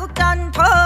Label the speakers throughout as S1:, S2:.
S1: ก็กันเธอ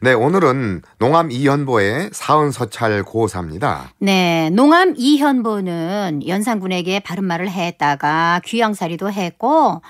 S2: 네, 오늘은 농암 이현보의 사은 서찰 고사입니다.
S3: 네, 농암 이현보는 연산군에게 바른말을 했다가 귀양살이도 했고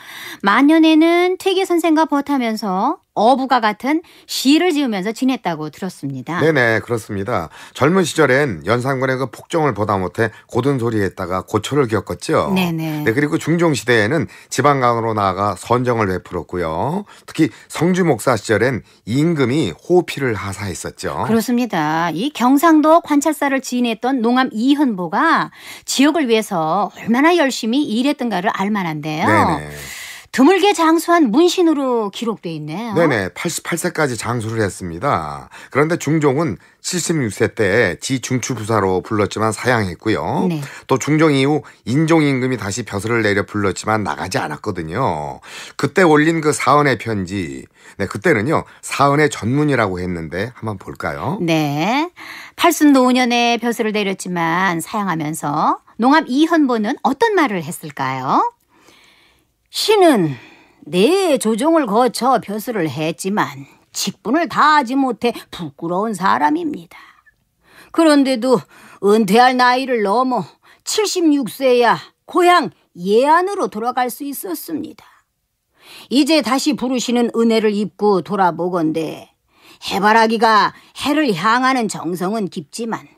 S3: 만년에는 퇴계 선생과 버타면서 어부가 같은 시를 지으면서 지냈다고 들었습니다.
S2: 네네 그렇습니다. 젊은 시절엔 연산군의 그 폭정을 보다 못해 고든 소리에다가 고초를 겪었죠. 네네. 네 그리고 중종 시대에는 지방강으로 나아가 선정을 베풀었고요. 특히 성주 목사 시절엔 임금이 호피를 하사했었죠.
S3: 그렇습니다. 이 경상도 관찰사를 지인했던 농암 이현보가 지역을 위해서 얼마나 열심히 일했던가를 알만한데요. 네네. 드물게 장수한 문신으로 기록돼 있네요. 네네,
S2: 88세까지 장수를 했습니다. 그런데 중종은 76세 때 지중추부사로 불렀지만 사양했고요. 네. 또 중종 이후 인종임금이 다시 벼슬을 내려 불렀지만 나가지 않았거든요. 그때 올린 그 사은의 편지, 네 그때는요 사은의 전문이라고 했는데 한번 볼까요? 네,
S3: 팔순 노년에 벼슬을 내렸지만 사양하면서 농암 이현보는 어떤 말을 했을까요? 신은 내조정을 거쳐 벼슬을 했지만 직분을 다하지 못해 부끄러운 사람입니다. 그런데도 은퇴할 나이를 넘어 76세야 고향 예안으로 돌아갈 수 있었습니다. 이제 다시 부르시는 은혜를 입고 돌아보건대 해바라기가 해를 향하는 정성은 깊지만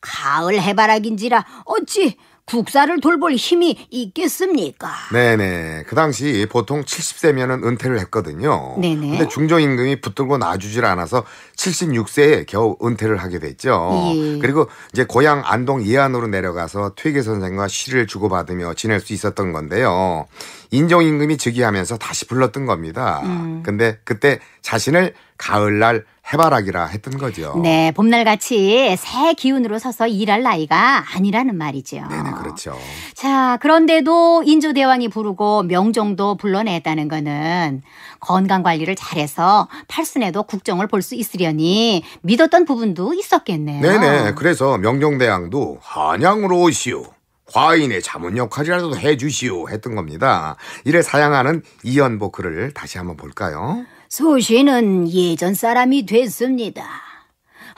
S3: 가을 해바라기인지라 어찌 국사를 돌볼 힘이 있겠습니까?
S2: 네네. 그 당시 보통 70세면은 은퇴를 했거든요. 네네. 근데 중저임금이 붙들고 놔주질 않아서 76세에 겨우 은퇴를 하게 됐죠. 예. 그리고 이제 고향 안동 예안으로 내려가서 퇴계 선생과 시를 주고받으며 지낼 수 있었던 건데요. 인정임금이 즉위하면서 다시 불렀던 겁니다. 음. 근데 그때 자신을 가을날 해바라기라 했던 거죠.
S3: 네, 봄날같이 새 기운으로 서서 일할 나이가 아니라는 말이죠. 네네, 네, 그렇죠. 자, 그런데도 인조대왕이 부르고 명종도 불러냈다는 거는 건강관리를 잘해서 팔순에도 국정을 볼 수 있으려니 믿었던 부분도 있었겠네요. 네네, 네.
S2: 그래서 명종대왕도 한양으로 오시오. 과인의 자문 역할이라도 해주시오 했던 겁니다. 이래 사양하는 이연보 글을 다시 한번 볼까요?
S3: 소신은 예전 사람이 됐습니다.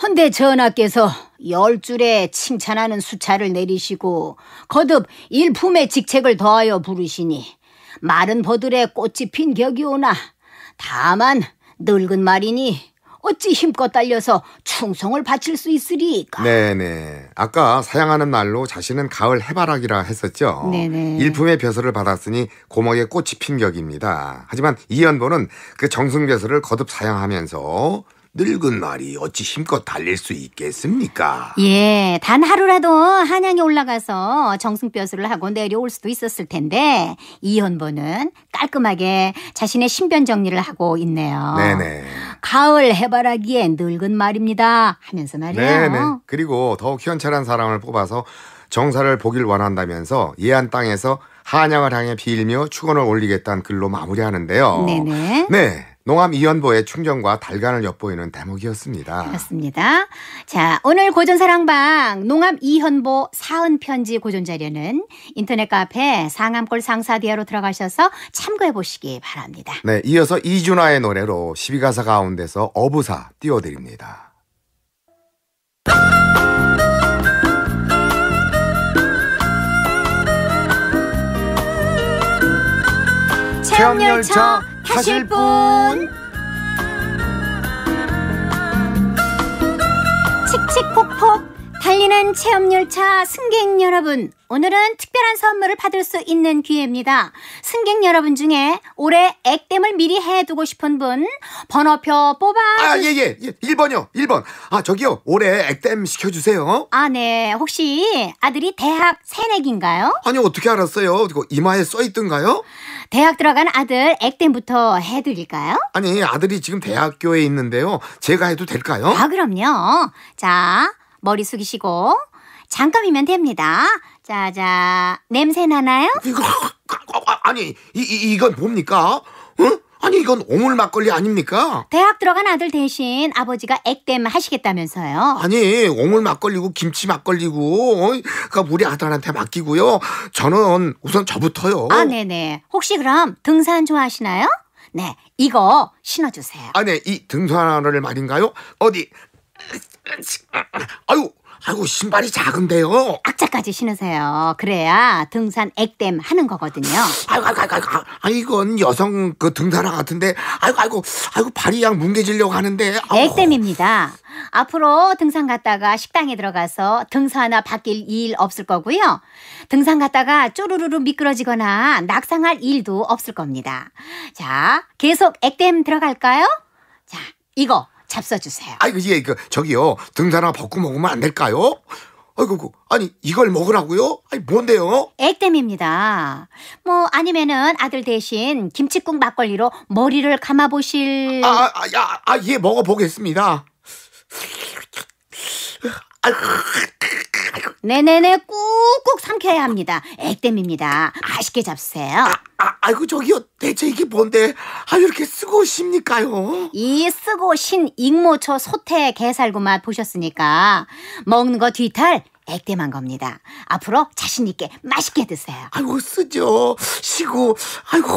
S3: 헌데 전하께서 열 줄에 칭찬하는 수차를 내리시고 거듭 일품의 직책을 더하여 부르시니 마른 버들에 꽃이 핀 격이 오나 다만 늙은 말이니 어찌 힘껏 달려서 충성을 바칠 수 있으리까?
S2: 네네. 아까 사양하는 말로 자신은 가을 해바라기라 했었죠. 네네. 일품의 벼슬을 받았으니 고목에 꽃이 핀 격입니다. 하지만 이연보는 그 정승 벼슬을 거듭 사양하면서 늙은 말이 어찌 힘껏 달릴 수 있겠습니까?
S3: 예, 단 하루라도 한양에 올라가서 정승뼈수를 하고 내려올 수도 있었을 텐데 이현보는 깔끔하게 자신의 신변 정리를 하고 있네요. 네네. 가을 해바라기에 늙은 말입니다. 하면서 말이에요. 네네.
S2: 그리고 더욱 현찰한 사람을 뽑아서 정사를 보길 원한다면서 예안 땅에서 한양을 향해 빌며 축원을 올리겠다는 글로 마무리하는데요. 네네. 네. 농암 이연보의 충전과 달간을 엿보이는 대목이었습니다. 그렇습니다.
S3: 자, 오늘 고전 사랑방 농암 이현보 사은 편지 고전 자료는 인터넷 카페 상암골 상사디아로 들어가셔서 참고해 보시기 바랍니다.
S2: 네, 이어서 이준화의 노래로 12가사 가운데서 어부사 띄워 드립니다.
S3: 체험열차 타실 분 칙칙콕 달리는 체험열차 승객 여러분, 오늘은 특별한 선물을 받을 수 있는 기회입니다. 승객 여러분 중에 올해 액땜을 미리 해두고 싶은 분, 번호표 뽑아. 아, 예, 예,
S2: 1번이요, 예. 1번. 아, 저기요, 올해 액땜 시켜주세요.
S3: 아, 네. 혹시 아들이 대학 새내기인가요?
S2: 아니, 어떻게 알았어요? 이거 이마에 써있던가요?
S3: 대학 들어간 아들 액땜부터 해드릴까요?
S2: 아니, 아들이 지금 대학교에 있는데요. 제가 해도 될까요? 아, 그럼요.
S3: 자, 머리
S2: 숙이시고 잠깐이면 됩니다.
S3: 자자 냄새 나나요?
S2: 아, 아니 이, 이 이건 뭡니까? 응? 어? 아니 이건 오물 막걸리 아닙니까?
S3: 대학 들어간 아들 대신 아버지가 액땜 하시겠다면서요.
S2: 아니 오물 막걸리고 김치 막걸리고 어? 그러니까 우리 아들한테 맡기고요. 저는 우선 저부터요. 아
S3: 네네. 혹시 그럼 등산 좋아하시나요? 네 이거 신어주세요.
S2: 아네이 등산화를 말인가요? 어디 아유,
S3: 아이고 신발이 작은데요. 악착까지 신으세요. 그래야 등산 액땜 하는
S2: 거거든요. 아이고 아이고 아이고, 아이고, 아, 이건 여성 그 등산화 같은데 아이고 아이고 아이고 발이 양 뭉개지려고 하는데. 아우.
S3: 액땜입니다. 앞으로 등산 갔다가 식당에 들어가서 등산화 바뀔 일 없을 거고요. 등산 갔다가 쪼르르르 미끄러지거나 낙상할 일도 없을 겁니다. 자, 계속 액땜 들어갈까요? 자, 이거
S2: 잡숴주세요. 아이고, 예, 그, 저기요. 등산화 벗고 먹으면 안 될까요? 아이고, 그, 아니 이걸 먹으라고요? 아니 뭔데요?
S3: 액땜입니다. 뭐 아니면은 아들 대신 김치국 막걸리로 머리를 감아 보실.
S2: 아아아예 아, 아, 아, 아 예, 먹어 보겠습니다. 네네네
S3: 꾹꾹 삼켜야 합니다. 액땜입니다.
S2: 맛있게 잡수세요. 아, 아 아이고 저기요 대체 이게 뭔데 아 이렇게 쓰고 오십니까요?
S3: 이 쓰고 신 익모초 소태 개살구만 보셨으니까 먹는 거 뒤탈 액땜한 겁니다. 앞으로 자신 있게 맛있게 드세요. 아이고 쓰죠.
S2: 쉬고 아이고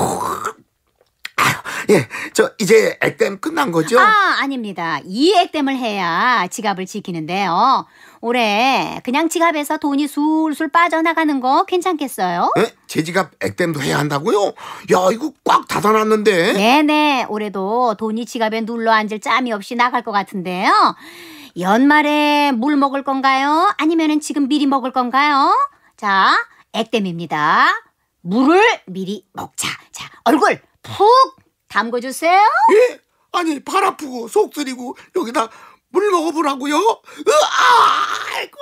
S2: 예, 저 이제 액땜 끝난 거죠?
S3: 아, 아닙니다. 이 액땜을 해야 지갑을 지키는데요. 올해 그냥 지갑에서 돈이 술술 빠져나가는 거 괜찮겠어요?
S2: 에? 예? 제 지갑 액땜도 해야 한다고요? 야, 이거 꽉 닫아놨는데. 네네, 올해도
S3: 돈이 지갑에 눌러앉을 짬이 없이 나갈 것 같은데요. 연말에 물 먹을 건가요? 아니면 지금 미리 먹을 건가요? 자, 액땜입니다. 물을 미리 먹자. 자, 얼굴 푹 담궈주세요. 예?
S2: 아니 발 아프고 속 쓰리고 여기다 물 먹어보라고요? 으, 아, 이고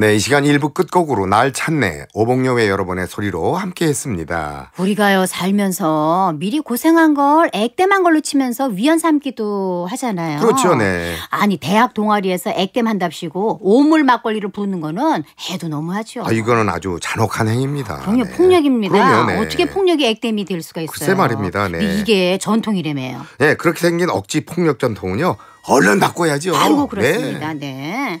S2: 네, 이 시간 일부 끝곡으로 날 찾네 오봉여의 여러분의 소리로 함께했습니다.
S3: 우리가요 살면서 미리 고생한 걸 액땜한 걸로 치면서 위안 삼기도 하잖아요. 그렇죠, 네. 아니 대학 동아리에서 액땜한답시고 오물 막걸리를 부는 거는 해도 너무하죠. 아,
S2: 이거는 아주 잔혹한 행위입니다. 그럼요,
S3: 네. 폭력입니다. 그럼요, 네. 어떻게 폭력이 액땜이 될 수가 있어요? 글쎄 말입니다. 네. 이게 전통이래매요
S2: 네, 그렇게 생긴 억지 폭력 전통은요 얼른 바꿔야죠. 아이고 그렇습니다. 네.
S3: 네.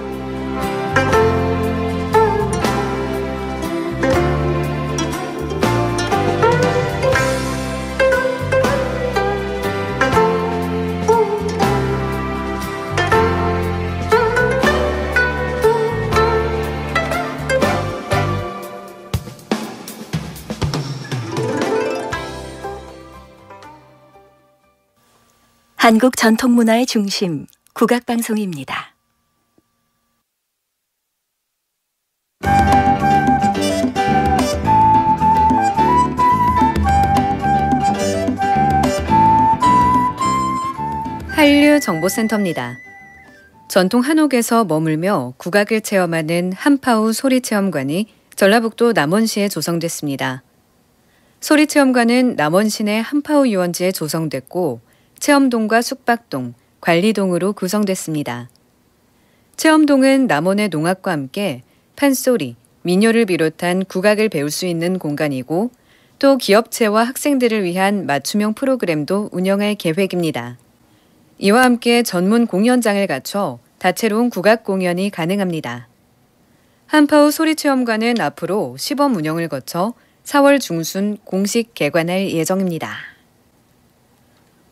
S4: 한국 전통문화의 중심, 국악방송입니다.
S5: 한류정보센터입니다. 전통 한옥에서 머물며 국악을 체험하는 한파우 소리체험관이 전라북도 남원시에 조성됐습니다. 소리체험관은 남원시내 한파우 유원지에 조성됐고 체험동과 숙박동, 관리동으로 구성됐습니다. 체험동은 남원의 농악과 함께 판소리, 민요를 비롯한 국악을 배울 수 있는 공간이고 또 기업체와 학생들을 위한 맞춤형 프로그램도 운영할 계획입니다. 이와 함께 전문 공연장을 갖춰 다채로운 국악 공연이 가능합니다. 한파우 소리체험관은 앞으로 시범 운영을 거쳐 4월 중순 공식 개관할 예정입니다.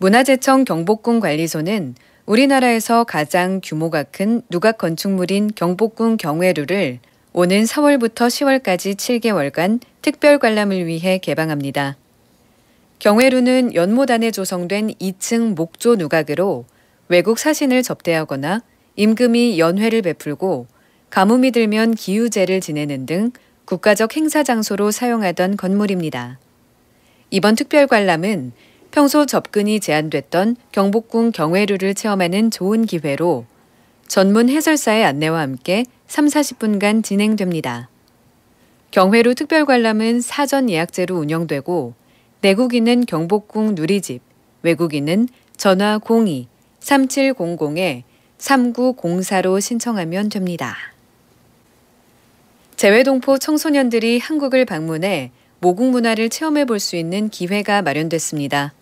S5: 문화재청 경복궁 관리소는 우리나라에서 가장 규모가 큰 누각 건축물인 경복궁 경외루를 오는 4월부터 10월까지 7개월간 특별 관람을 위해 개방합니다. 경외루는 연못안에 조성된 2층 목조 누각으로 외국 사신을 접대하거나 임금이 연회를 베풀고 가뭄이 들면 기우제를 지내는 등 국가적 행사 장소로 사용하던 건물입니다. 이번 특별 관람은 평소 접근이 제한됐던 경복궁 경외루를 체험하는 좋은 기회로 전문 해설사의 안내와 함께 3, 40분간 진행됩니다. 경회루 특별 관람은 사전 예약제로 운영되고 내국인은 경복궁 누리집, 외국인은 전화 02-3700-3904로 신청하면 됩니다. 재외동포 청소년들이 한국을 방문해 모국 문화를 체험해 볼 수 있는 기회가 마련됐습니다.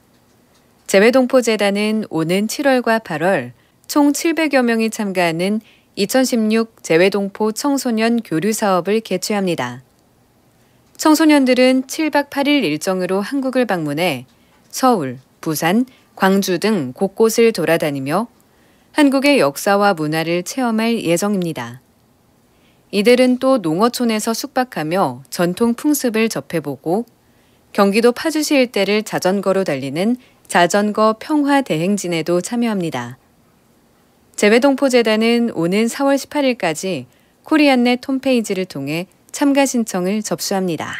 S5: 재외동포재단은 오는 7월과 8월 총 700여 명이 참가하는 2016 재외동포 청소년 교류 사업을 개최합니다. 청소년들은 7박 8일 일정으로 한국을 방문해 서울, 부산, 광주 등 곳곳을 돌아다니며 한국의 역사와 문화를 체험할 예정입니다. 이들은 또 농어촌에서 숙박하며 전통 풍습을 접해보고 경기도 파주시 일대를 자전거로 달리는 자전거 평화 대행진에도 참여합니다. 재외동포재단은 오는 4월 18일까지 코리안넷 홈페이지를 통해 참가 신청을 접수합니다.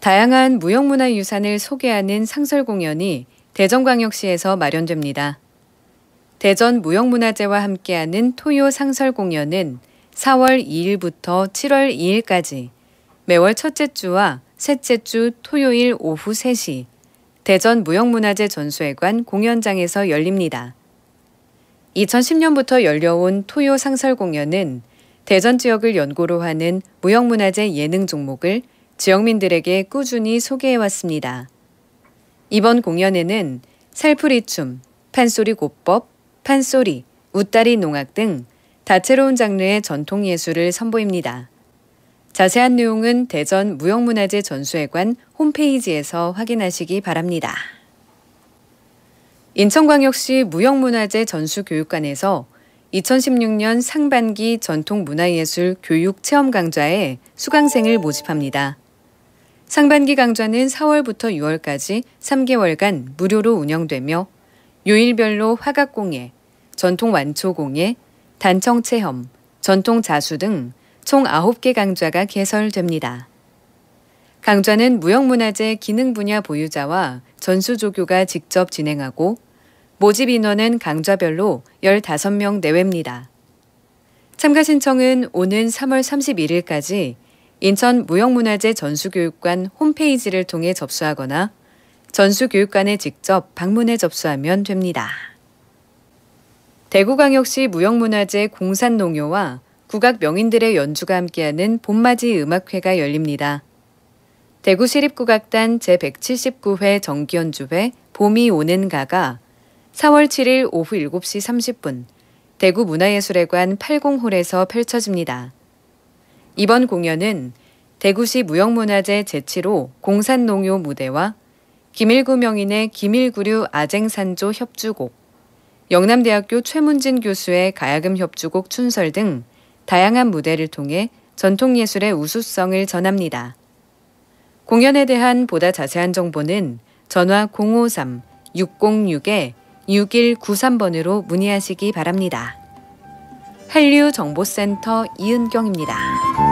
S5: 다양한 무형문화유산을 소개하는 상설 공연이 대전광역시에서 마련됩니다. 대전 무형문화재와 함께하는 토요 상설 공연은 4월 2일부터 7월 2일까지 매월 첫째 주와 셋째 주 토요일 오후 3시 대전 무형문화재 전수회관 공연장에서 열립니다. 2010년부터 열려온 토요 상설 공연은 대전 지역을 연고로 하는 무형문화재 예능 종목을 지역민들에게 꾸준히 소개해왔습니다. 이번 공연에는 살풀이춤, 판소리 고법, 판소리, 웃다리 농악 등 다채로운 장르의 전통예술을 선보입니다. 자세한 내용은 대전 무형문화재 전수회관 홈페이지에서 확인하시기 바랍니다. 인천광역시 무형문화재 전수교육관에서 2016년 상반기 전통문화예술 교육 체험 강좌에 수강생을 모집합니다. 상반기 강좌는 4월부터 6월까지 3개월간 무료로 운영되며 요일별로 화각공예, 전통완초공예, 단청체험, 전통자수 등총 9개 강좌가 개설됩니다. 강좌는 무형문화재 기능 분야 보유자와 전수조교가 직접 진행하고 모집 인원은 강좌별로 15명 내외입니다. 참가 신청은 오는 3월 31일까지 인천 무형문화재 전수교육관 홈페이지를 통해 접수하거나 전수교육관에 직접 방문해 접수하면 됩니다. 대구광역시 무형문화재 공산농요와 국악 명인들의 연주가 함께하는 봄맞이 음악회가 열립니다. 대구시립국악단 제179회 정기연주회 봄이 오는 가가 4월 7일 오후 7시 30분 대구문화예술회관 80홀에서 펼쳐집니다. 이번 공연은 대구시 무형문화재 제7호 공산농요 무대와 김일구 명인의 김일구류 아쟁산조 협주곡, 영남대학교 최문진 교수의 가야금 협주곡 춘설 등 다양한 무대를 통해 전통 예술의 우수성을 전합니다. 공연에 대한 보다 자세한 정보는 전화 053-606-6193번으로 문의하시기 바랍니다. 한류정보센터 이은경입니다.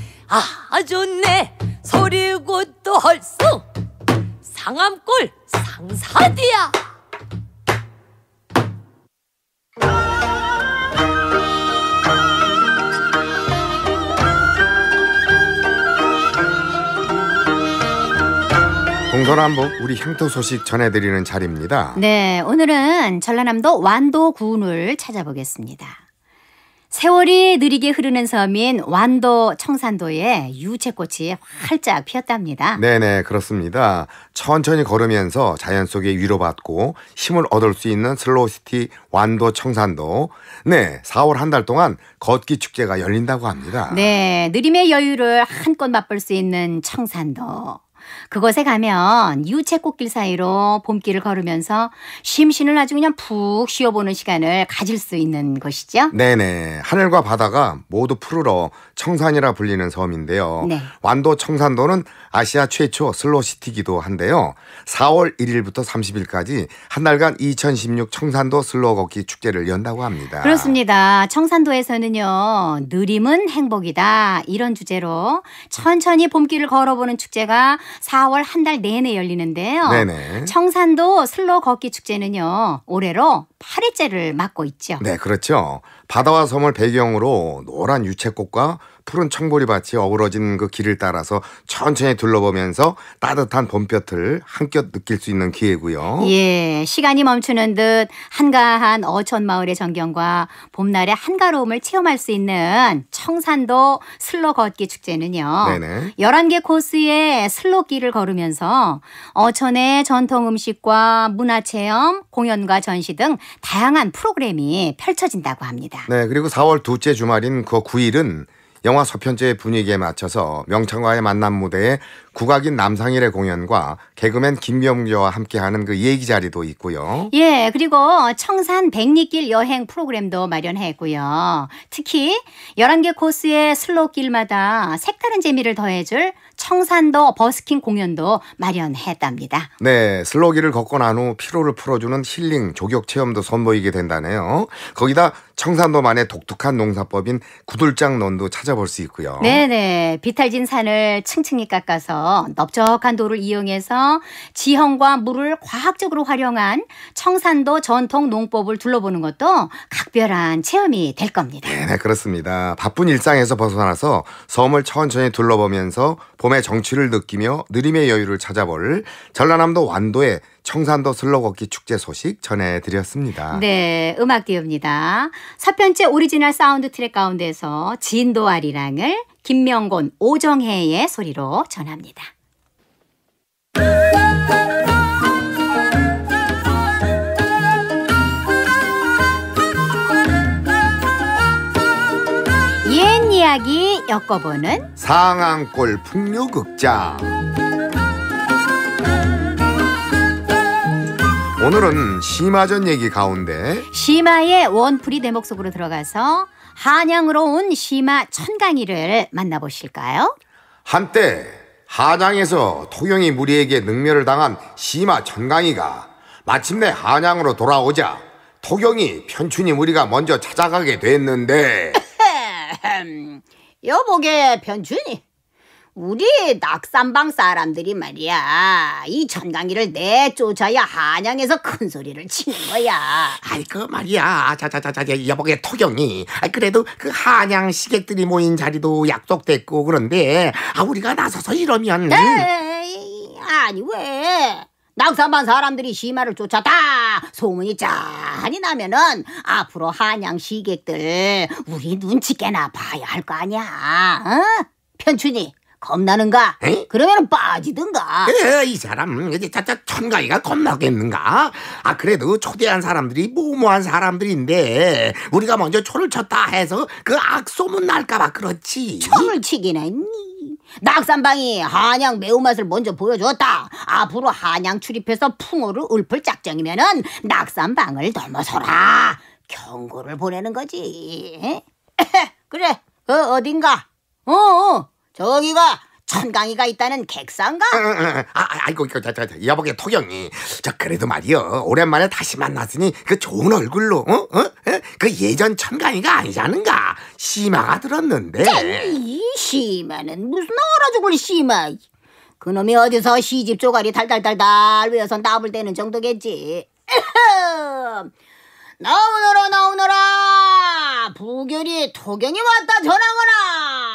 S4: 아 좋네 소리고 또 헐수 상암골 상사디야
S2: 동서남북 우리 향토 소식 전해드리는 자리입니다.
S3: 네, 오늘은 전라남도 완도군을 찾아보겠습니다. 세월이 느리게 흐르는 섬인 완도 청산도에 유채꽃이 활짝 피었답니다.
S2: 네네, 그렇습니다. 천천히 걸으면서 자연 속에 위로받고 힘을 얻을 수 있는 슬로우시티 완도 청산도. 네, 4월 한 달 동안 걷기 축제가 열린다고 합니다.
S3: 네, 느림의 여유를 한껏 맛볼 수 있는 청산도. 그곳에 가면 유채꽃길 사이로 봄길을 걸으면서 심신을 아주 그냥 푹 쉬어보는 시간을 가질 수 있는 곳이죠.
S2: 네네. 하늘과 바다가 모두 푸르러 청산이라 불리는 섬인데요. 네. 완도 청산도는 아시아 최초 슬로시티기도 한데요. 4월 1일부터 30일까지 한 달간 2016 청산도 슬로 걷기 축제를 연다고 합니다.
S3: 그렇습니다. 청산도에서는요. 느림은 행복이다. 이런 주제로 천천히 봄길을 걸어보는 축제가 4월 한 달 내내 열리는데요. 네네. 청산도 슬로 걷기 축제는요. 올해로 8회째를 맞고 있죠. 네,
S2: 그렇죠. 바다와 섬을 배경으로 노란 유채꽃과 푸른 청보리밭이 어우러진 그 길을 따라서 천천히 둘러보면서 따뜻한 봄볕을 한껏 느낄 수 있는 기회고요.
S3: 예, 시간이 멈추는 듯 한가한 어촌 마을의 전경과 봄날의 한가로움을 체험할 수 있는 청산도 슬로 걷기 축제는요. 네네. 11개 코스의 슬로길을 걸으면서 어촌의 전통 음식과 문화 체험, 공연과 전시 등 다양한 프로그램이 펼쳐진다고 합니다.
S2: 네, 그리고 4월 둘째 주말인 그 9일은 영화 서편제의 분위기에 맞춰서 명창과의 만남 무대에 국악인 남상일의 공연과 개그맨 김명규와 함께하는 그 얘기 자리도 있고요.
S3: 예, 그리고 청산 백리길 여행 프로그램도 마련했고요. 특히 11개 코스의 슬로길마다 색다른 재미를 더해줄 청산도 버스킹 공연도 마련했답니다.
S2: 네, 슬로길을 걷고 난 후 피로를 풀어주는 힐링, 조격 체험도 선보이게 된다네요. 거기다 청산도만의 독특한 농사법인 구들장 논도 찾아볼 수 있고요.
S3: 네네, 비탈진 산을 층층이 깎아서 넓적한 도를 이용해서 지형과 물을 과학적으로 활용한 청산도 전통 농법을 둘러보는 것도 각별한 체험이 될 겁니다.
S2: 네, 네, 그렇습니다. 바쁜 일상에서 벗어나서 섬을 천천히 둘러보면서 봄의 정취를 느끼며 느림의 여유를 찾아볼 전라남도 완도의 청산도 슬로걷기 축제 소식 전해드렸습니다.
S3: 네, 음악 띄웁니다. 첫 번째 오리지널 사운드 트랙 가운데서 진도아리랑을 김명곤, 오정혜의 소리로 전합니다. 옛 이야기 엮어보는
S2: 상안골 풍류극장 오늘은 심화전 얘기 가운데
S3: 심화의 원풀이 대목 속으로 들어가서 한양으로 온 시마 천강이를
S2: 만나보실까요? 한때 한양에서 토경이 무리에게 능멸을 당한 시마 천강이가 마침내 한양으로 돌아오자 토경이 편춘이 무리가 먼저 찾아가게 됐는데
S3: 여보게 편춘이 우리 낙산방 사람들이 말이야 이 전강이를 내쫓아야 한양에서 큰 소리를 치는
S2: 거야. 아이 그 말이야 자자자자 아, 여보게 토경이 아, 그래도 그 한양 시객들이 모인 자리도 약속됐고 그런데 아 우리가 나서서 이러면 에이,
S3: 아니 왜 낙산방 사람들이 시마를 쫓아 다 소문이 짠이 나면은 앞으로 한양 시객들 우리 눈치 깨나 봐야 할 거 아니야. 어? 편춘이 겁나는가? 그러면 빠지든가.
S2: 이 사람 이제 자자 천가이가 겁나겠는가? 아 그래도 초대한 사람들이 무모한 사람들인데 우리가 먼저 초를 쳤다 해서 그 악소문 날까봐 그렇지.
S3: 초를 치기는 낙산방이 한양 매운맛을 먼저 보여줬다. 앞으로 한양 출입해서 풍어를 읊을 짝정이면은 낙산방을 넘어서라.
S2: 경고를
S3: 보내는 거지. 그래, 그 어딘가. 어, 어. 저기가 천강이가 있다는 객상가?
S2: 아, 아, 아이고, 이거, 저, 저, 저, 여보게 토경이. 저 그래도 말이요. 오랜만에 다시 만났으니 그 좋은 얼굴로, 어? 어? 그 예전 천강이가 아니잖는가 심화가 들었는데.
S3: 이 심화는 무슨 얼어 죽을 심화. 그놈이 어디서 시집 조가리 달달달달 외워서 나불 대는 정도겠지. 나오너라 나오너라 부결이 토경이 왔다 전하거라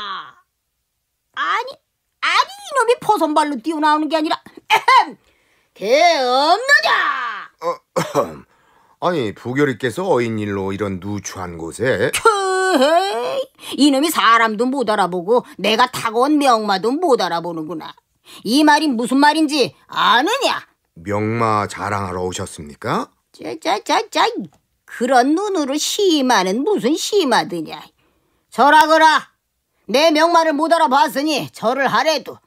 S3: 아니, 아니 이놈이 포선발로 뛰어나오는 게 아니라 에헴, 개엄느냐
S2: 어, 아니 부결이께서 어인일로 이런 누추한 곳에
S3: 큐헤이 이놈이 사람도 못 알아보고 내가 타고 온 명마도 못 알아보는구나 이 말이 무슨 말인지 아느냐
S2: 명마 자랑하러 오셨습니까?
S3: 짜자자자 그런 눈으로 심하는 무슨 심하드냐 저라거라 내 명말을 못 알아봤으니 절을 하래도.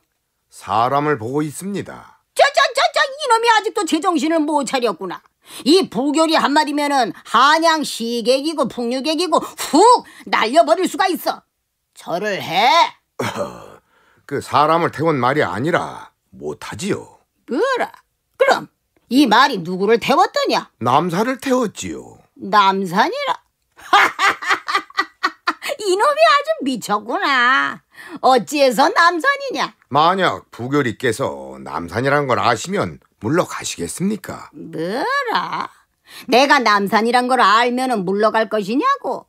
S2: 사람을 보고 있습니다.
S3: 저저저저 이놈이 아직도 제정신을 못 차렸구나. 이 부결이 한마디면은 한양 시객이고 풍류객이고 훅 날려버릴 수가 있어. 절을 해.
S2: 그 사람을 태운 말이 아니라 못하지요.
S3: 뭐라? 그럼 이 말이 누구를 태웠더냐?
S2: 남사를 태웠지요.
S3: 남산이라? 이놈이 아주 미쳤구나. 어찌해서 남산이냐?
S2: 만약 부교리께서 남산이란 걸 아시면 물러가시겠습니까?
S3: 뭐라? 내가 남산이란 걸알면 물러갈 것이냐고?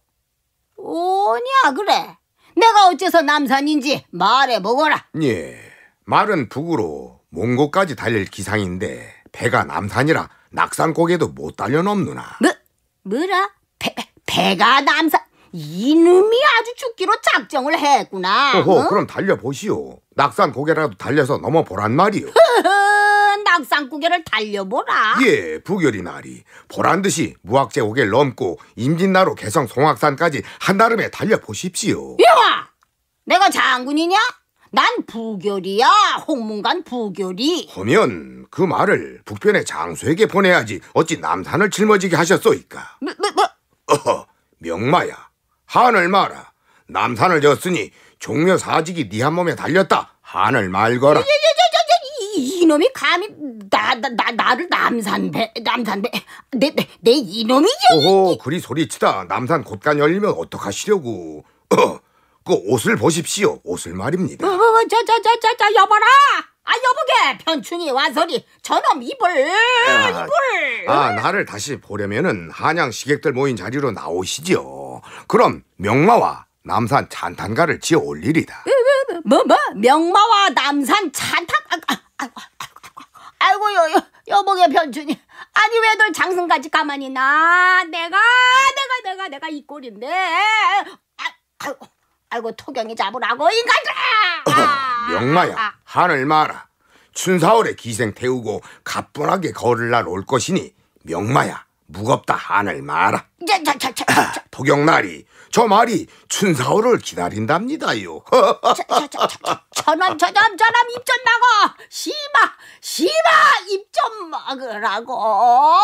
S3: 오냐 그래? 내가 어째서 남산인지 말해보거라.
S2: 예, 말은 북으로 몽고까지 달릴 기상인데 배가 남산이라 낙산고개도 못 달려 넘누나. 뭐,
S3: 뭐라? 배, 배가 남산? 이놈이 아주 죽기로 작정을 했구나. 어허, 응? 그럼
S2: 달려보시오. 낙산 고개라도 달려서 넘어보란 말이오.
S3: 낙산 고개를 달려보라.
S2: 예, 부결이 날이 보란 듯이 무학재 고개를 넘고 임진나로 개성 송악산까지 한다름에 달려보십시오.
S3: 이 내가 장군이냐? 난 부결이야, 홍문관 부결이.
S2: 하면 그 말을 북편의 장수에게 보내야지 어찌 남산을 짊어지게 하셨소이까? 뭐, 뭐, 뭐. 어허, 명마야. 한을 마라. 남산을 졌으니 종묘 사직이 네 한 몸에 달렸다. 한을 말거라.
S3: 이, 놈이 감히 나, 나, 나, 나를 남산배 남산배 내, 내, 내 이놈이지
S2: 오호 그리 소리치다 남산 곳간 열리면 어떡하시려고 그 옷을 보십시오 옷을 말입니다
S3: 어, 어, 저저저저저 여봐라 아 여보게 편춘이 와서리 저놈 이불 아, 이불 아
S2: 나를 다시 보려면은 한양 시객들 모인 자리로 나오시죠 그럼 명마와 남산 찬탄가를 지어 올리리다. 뭐, 뭐? 명마와 남산 찬탄? 아, 아, 아이고, 아이 아,
S3: 아, 아. 아이고, 요, 요, 여보게 변준이. 아니, 왜 널 장승까지 가만히 나? 내가, 내가, 내가, 내가 이 꼴인데. 아, 아이고, 아이고, 토경이 잡으라고, 인간들아!
S2: 명마야, 아, 하늘 마라. 춘사월에 기생 태우고 가뿐하게 걸을 날 올 것이니, 명마야, 무겁다 하늘 마라. 독경 말이 아, 저 말이 춘사오를 기다린답니다요.
S3: 천원 저원저원입좀 막어. 심마심마입좀 막으라고.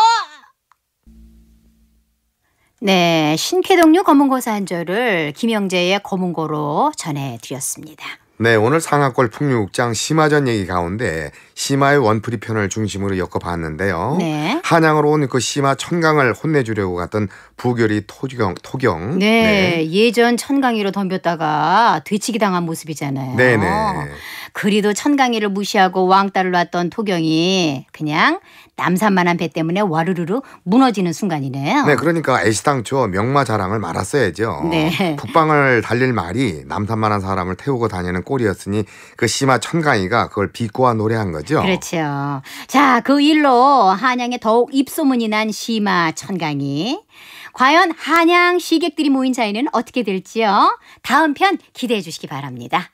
S3: 네, 신쾌동류 검은고사 한절을 김영재의 검은고로 전해드렸습니다.
S2: 네, 오늘 상하골 풍류극장 심화전 얘기 가운데 심화의 원풀이 편을 중심으로 엮어봤는데요. 네. 한양으로 온 그 심화 천강을 혼내주려고 갔던 부결이 토경, 토경. 네,
S3: 네. 예전 천강이로 덤볐다가 뒤치기 당한 모습이잖아요. 네네. 네. 그리도 천강이를 무시하고 왕따를 놨던 토경이 그냥 남산만한 배 때문에 와르르르 무너지는 순간이네요. 네,
S2: 그러니까 애시당초 명마 자랑을 말았어야죠. 네. 북방을 달릴 말이 남산만한 사람을 태우고 다니는 꼴이었으니 그 심하 천강이가 그걸 비꼬아 노래한 거죠.
S3: 그렇죠. 자, 그 일로 한양에 더욱 입소문이 난 심하 천강이 과연 한양 시객들이 모인 자리는 어떻게 될지요? 다음 편 기대해 주시기 바랍니다.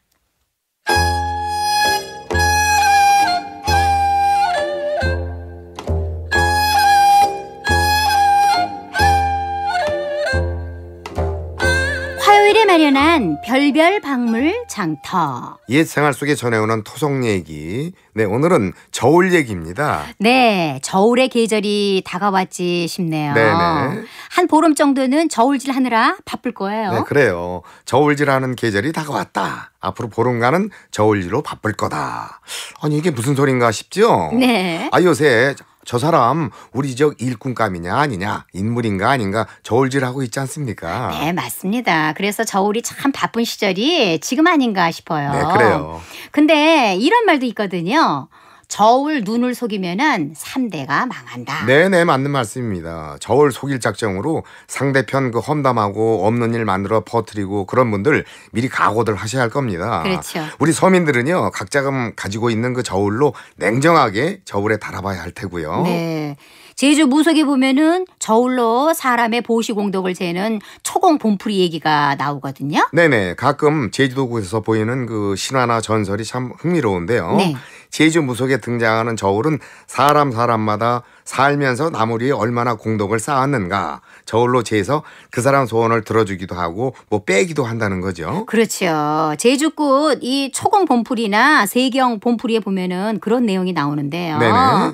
S3: 마련한 별별 박물 장터.
S2: 옛 생활 속에 전해오는 토속 얘기. 네, 오늘은 저울 얘기입니다.
S3: 네, 저울의 계절이 다가왔지 싶네요. 네네. 네. 한 보름 정도는 저울질 하느라 바쁠 거예요. 네,
S2: 그래요. 저울질하는 계절이 다가왔다. 앞으로 보름간은 저울질로 바쁠 거다. 아니 이게 무슨 소린가 싶죠?
S1: 네. 아
S2: 요새 저 사람 우리 지역 일꾼감이냐 아니냐 인물인가 아닌가 저울질하고 있지 않습니까? 네
S3: 맞습니다. 그래서 저울이 참 바쁜 시절이 지금 아닌가 싶어요. 네 그래요. 근데 이런 말도 있거든요. 저울 눈을 속이면은 3대가
S2: 망한다. 네네 맞는 말씀입니다. 저울 속일 작정으로 상대편 그 험담하고 없는 일 만들어 퍼뜨리고 그런 분들 미리 각오들 하셔야 할 겁니다. 그렇죠. 우리 서민들은요 각자금 가지고 있는 그 저울로 냉정하게 저울에 달아봐야 할 테고요. 네.
S3: 제주 무속에 보면은 저울로 사람의 보시공덕을 재는 초공 봄풀이 얘기가 나오거든요.
S2: 네네. 가끔 제주도구에서 보이는 그 신화나 전설이 참 흥미로운데요. 네. 제주 무속에 등장하는 저울은 사람 사람마다 살면서 나물이 얼마나 공덕을 쌓았는가 저울로 재서 그 사람 소원을 들어주기도 하고 뭐 빼기도 한다는 거죠. 그렇죠.
S3: 제주꽃 이 초공 봄풀이나 세경 봄풀이에 보면은 그런 내용이 나오는데요. 네네.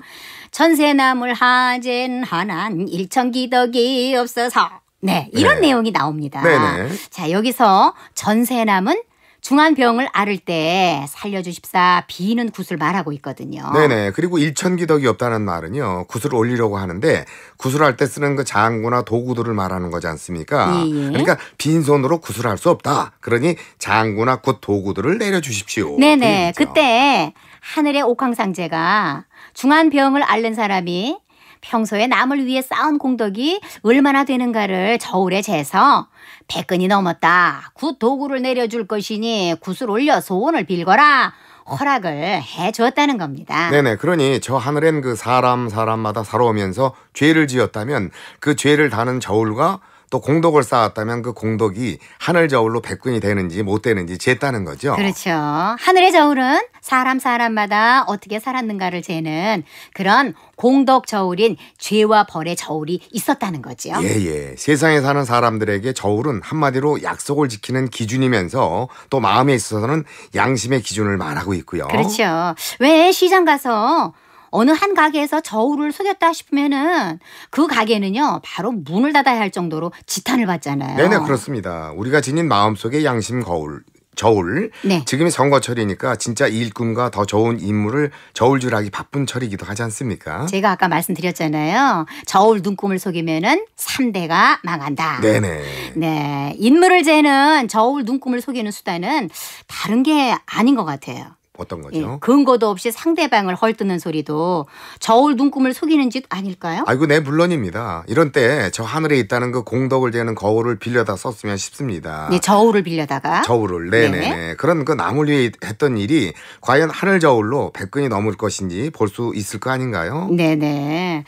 S3: 천세나물 하젠 하난 일천기덕이 없어서 네 이런 네. 내용이 나옵니다. 네네. 자 여기서 전세남은 중한 병을 앓을 때 살려주십사 비는 구슬 말하고 있거든요. 네네.
S2: 그리고 일천기덕이 없다는 말은요. 굿을 올리려고 하는데 구슬할 때 쓰는 그 장구나 도구들을 말하는 거지 않습니까? 예, 예. 그러니까 빈손으로 구슬할 수 없다. 그러니 장구나 굿 도구들을 내려주십시오. 네네.
S3: 그때 하늘의 옥황상제가 중한 병을 앓는 사람이 평소에 남을 위해 쌓은 공덕이 얼마나 되는가를 저울에 재서 백근이 넘었다. 굿 도구를 내려줄 것이니 굿을 올려 소원을 빌거라. 허락을 해주었다는 겁니다. 네네.
S2: 그러니 저 하늘엔 그 사람 사람마다 살아오면서 죄를 지었다면 그 죄를 다는 저울과 또 공덕을 쌓았다면 그 공덕이 하늘 저울로 백군이 되는지 못 되는지 쟀다는 거죠. 그렇죠.
S3: 하늘의 저울은 사람 사람마다 어떻게 살았는가를 재는 그런 공덕 저울인 죄와 벌의 저울이 있었다는 거죠
S2: 예예. 예. 세상에 사는 사람들에게 저울은 한마디로 약속을 지키는 기준이면서 또 마음에 있어서는 양심의 기준을 말하고 있고요. 그렇죠.
S3: 왜 시장 가서 어느 한 가게에서 저울을 속였다 싶으면은 그 가게는요 바로 문을 닫아야 할 정도로 지탄을 받잖아요. 네네
S2: 그렇습니다. 우리가 지닌 마음 속의 양심 거울 저울. 네. 지금이 선거철이니까 진짜 일꾼과 더 좋은 인물을 저울질하기 바쁜 철이기도 하지 않습니까?
S3: 제가 아까 말씀드렸잖아요. 저울 눈금을 속이면은 3대가 망한다. 네네. 네. 인물을 재는 저울 눈금을 속이는 수단은 다른 게 아닌 것 같아요. 어떤 예, 거죠? 예, 근거도 없이 상대방을 헐뜯는 소리도 저울 눈금을 속이는 짓 아닐까요?
S2: 아이고, 네, 물론입니다. 이런 때 저 하늘에 있다는 그 공덕을 재는 거울을 빌려다 썼으면 싶습니다. 네,
S3: 저울을 빌려다가.
S2: 저울을, 네네네. 네, 네 그런 그 나물 위에 했던 일이 과연 하늘 저울로 백근이 넘을 것인지 볼 수 있을 거 아닌가요?
S3: 네네. 네.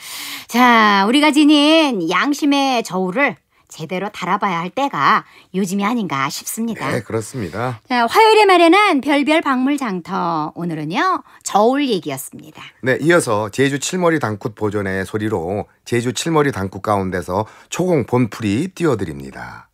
S3: 자, 우리가 지닌 양심의 저울을 제대로 달아봐야 할 때가 요즘이 아닌가 싶습니다. 네,
S2: 그렇습니다.
S3: 자, 화요일에 마련한 별별 박물 장터 오늘은요 저울 얘기였습니다.
S2: 네, 이어서 제주 칠머리 단꽃 보존의 소리로 제주 칠머리 단꽃 가운데서 초공 본풀이 띄워드립니다.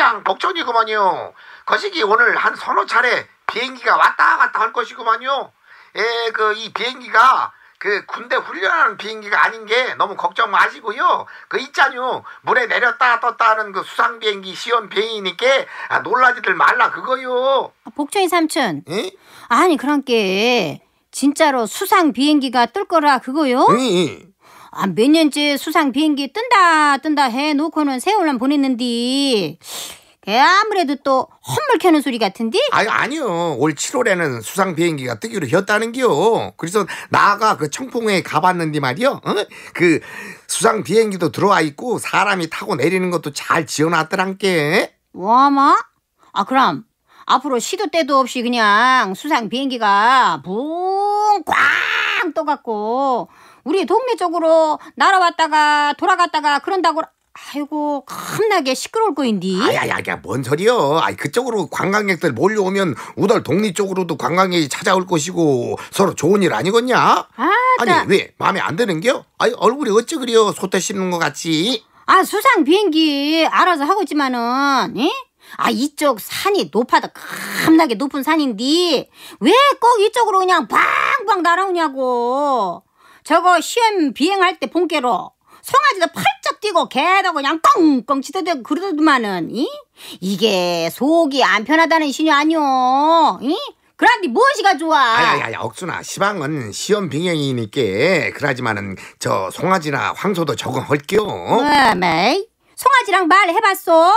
S2: 시장 복촌이구만요. 거시기 그 오늘 한 서너 차례 비행기가 왔다 갔다 할 것이구만요. 예, 그이 비행기가 그 군대 훈련하는 비행기가 아닌 게 너무 걱정 마시고요. 그 있잖요. 물에 내렸다 떴다 하는 그 수상 비행기 시험 비행이니까 아, 놀라지들 말라 그거요.
S3: 아, 복촌이 삼촌. 예? 아니 그런 게 진짜로 수상 비행기가 뜰 거라 그거요? 예. 예. 아, 몇 년째 수상 비행기 뜬다 뜬다 해놓고는 세월만 보냈는디 아무래도 또 헛물 켜는 소리 같은데? 아니,
S2: 아니요. 올 7월에는 수상 비행기가 뜨기로 했다는겨. 그래서 나가 그 청풍에 가봤는데 말이요. 어? 그 수상 비행기도 들어와 있고 사람이 타고 내리는 것도 잘 지어놨더란께.
S3: 와마? 아, 그럼 앞으로 시도 때도 없이 그냥 수상 비행기가 붕꽝 떠갖고 우리 동네 쪽으로 날아왔다가 돌아갔다가 그런다고 아이고 겁나게 시끄러울 거인디. 아야야야
S2: 뭔 소리여? 아이 그쪽으로 관광객들 몰려오면 우덜 동리 쪽으로도 관광객이 찾아올 것이고 서로 좋은 일 아니겠냐? 아, 아니 왜 마음에 안 드는겨? 아이 얼굴이 어찌 그려 소태 씹는 것 같지?
S3: 아 수상 비행기 알아서 하고 있지만은 에? 예? 아 이쪽 산이 높아도 겁나게 높은 산인데 왜 꼭 이쪽으로 그냥 방방 날아오냐고 저거 시험 비행할 때 본께로 송아지도 팔짝 뛰고 개도 그냥 꽁꽁 치더대고 그러더만은 이? 이게 속이 안 편하다는 신이 아니오 이? 그런데 무엇이가 좋아? 아야야야
S2: 억순아 시방은 시험 비행이니까 그러지만은 저 송아지나 황소도 적응할게요. 어
S3: 송아지랑 말해봤소?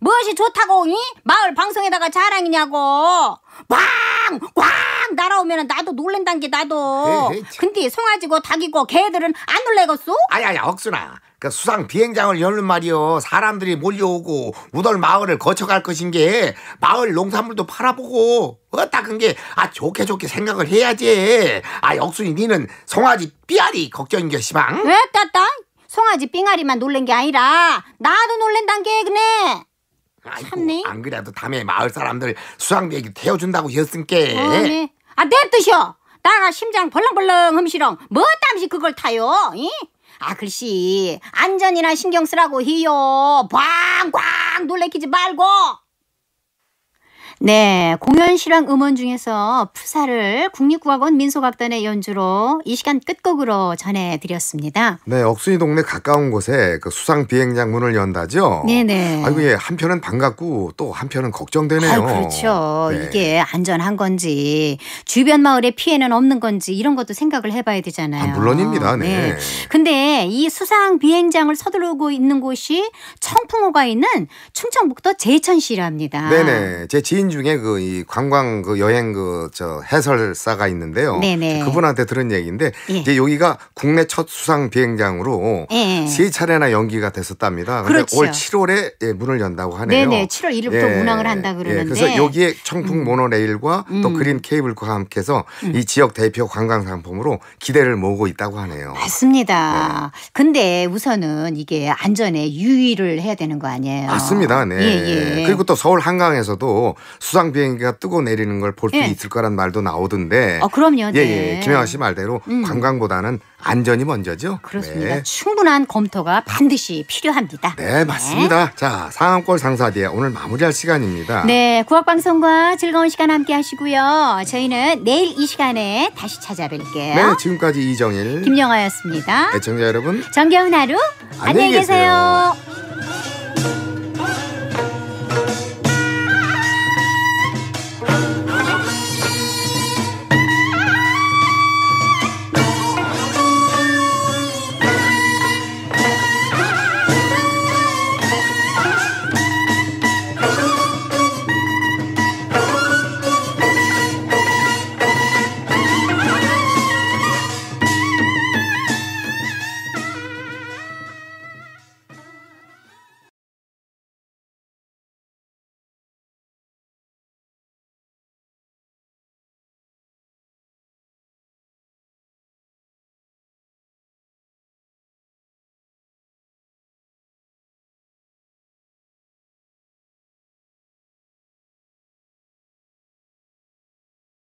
S3: 무엇이 좋다고 이? 마을 방송에다가 자랑이냐고 꽝꽝 날아오면 나도 놀랜단 게 나도 에이, 근데 송아지고 닭이고 개들은 안 놀래겠소? 아야야
S2: 억순아 그 수상 비행장을 열는 말이요 사람들이 몰려오고 무덜 마을을 거쳐갈 것인 게 마을 농산물도 팔아보고 어따 그게 아 좋게 좋게 생각을 해야지 아 역순이 니는 송아지 삐아리 걱정인 게 시방 왜
S3: 따따 송아지 삥아리만 놀란 게 아니라 나도 놀랜단 게 그네 아이 참네.
S2: 안 그래도 담에 마을 사람들 수학비행기 태워준다고 였은께. 어, 예.
S3: 아, 내 뜻이요. 나가 심장 벌렁벌렁 흠시렁 뭐 땀시 그걸 타요? 이? 아 글씨 안전이나 신경 쓰라고 해요. 광광 놀래키지 말고. 네, 공연 실황 음원 중에서 푸사를 국립국악원 민속악단의 연주로 이 시간 끝곡으로 전해드렸습니다.
S2: 네, 억순이 동네 가까운 곳에 그 수상 비행장 문을 연다죠.
S3: 네네. 아이고
S2: 예, 한편은 반갑고 또 한편은 걱정되네요. 아, 그렇죠.
S3: 네. 이게 안전한 건지 주변 마을에 피해는 없는 건지 이런 것도 생각을 해봐야 되잖아요.
S2: 아, 물론입니다. 네. 네.
S3: 근데 이 수상 비행장을 서두르고 있는 곳이 청풍호가 있는 충청북도 제천시랍니다. 네네.
S2: 제 지인 중에 그 이 관광 그 여행 그 저 해설사가 있는데요. 네네. 그분한테 들은 얘기인데 예. 이제 여기가 국내 첫 수상 비행장으로 예. 예. 세 차례나 연기가 됐었답니다. 그런데 그렇죠. 올 7월에 예, 문을 연다고 하네요. 네네. 7월 1일부터 예. 운항을
S3: 한다 그러는데. 그래서 여기에
S2: 청풍 음. 모노레일과 음. 또 그린 케이블과 함께해서 음. 이 지역 대표 관광 상품으로 기대를 모으고 있다고 하네요.
S3: 맞습니다. 네. 근데 우선은 이게 안전에 유의를 해야 되는 거 아니에요?
S2: 맞습니다. 네. 예, 예. 그리고 또 서울 한강에서도 수상 비행기가 뜨고 내리는 걸 볼수 예. 있을 거란 말도 나오던데. 어, 그럼요. 예, 네. 예, 예. 김영아 씨 말대로 음. 관광보다는 안전이 먼저죠. 그렇습니다. 네.
S3: 충분한 검토가 반드시 필요합니다. 네, 맞습니다.
S2: 네. 자, 상암골 상사디에 오늘 마무리할 시간입니다.
S3: 네, 구학방송과 즐거운 시간 함께 하시고요. 저희는 내일 이 시간에 다시 찾아뵐게요. 네,
S2: 지금까지 이정일,
S3: 김영아였습니다. 네,
S2: 청자 여러분,
S3: 정겨운 하루 안녕히
S2: 계세요. 계세요.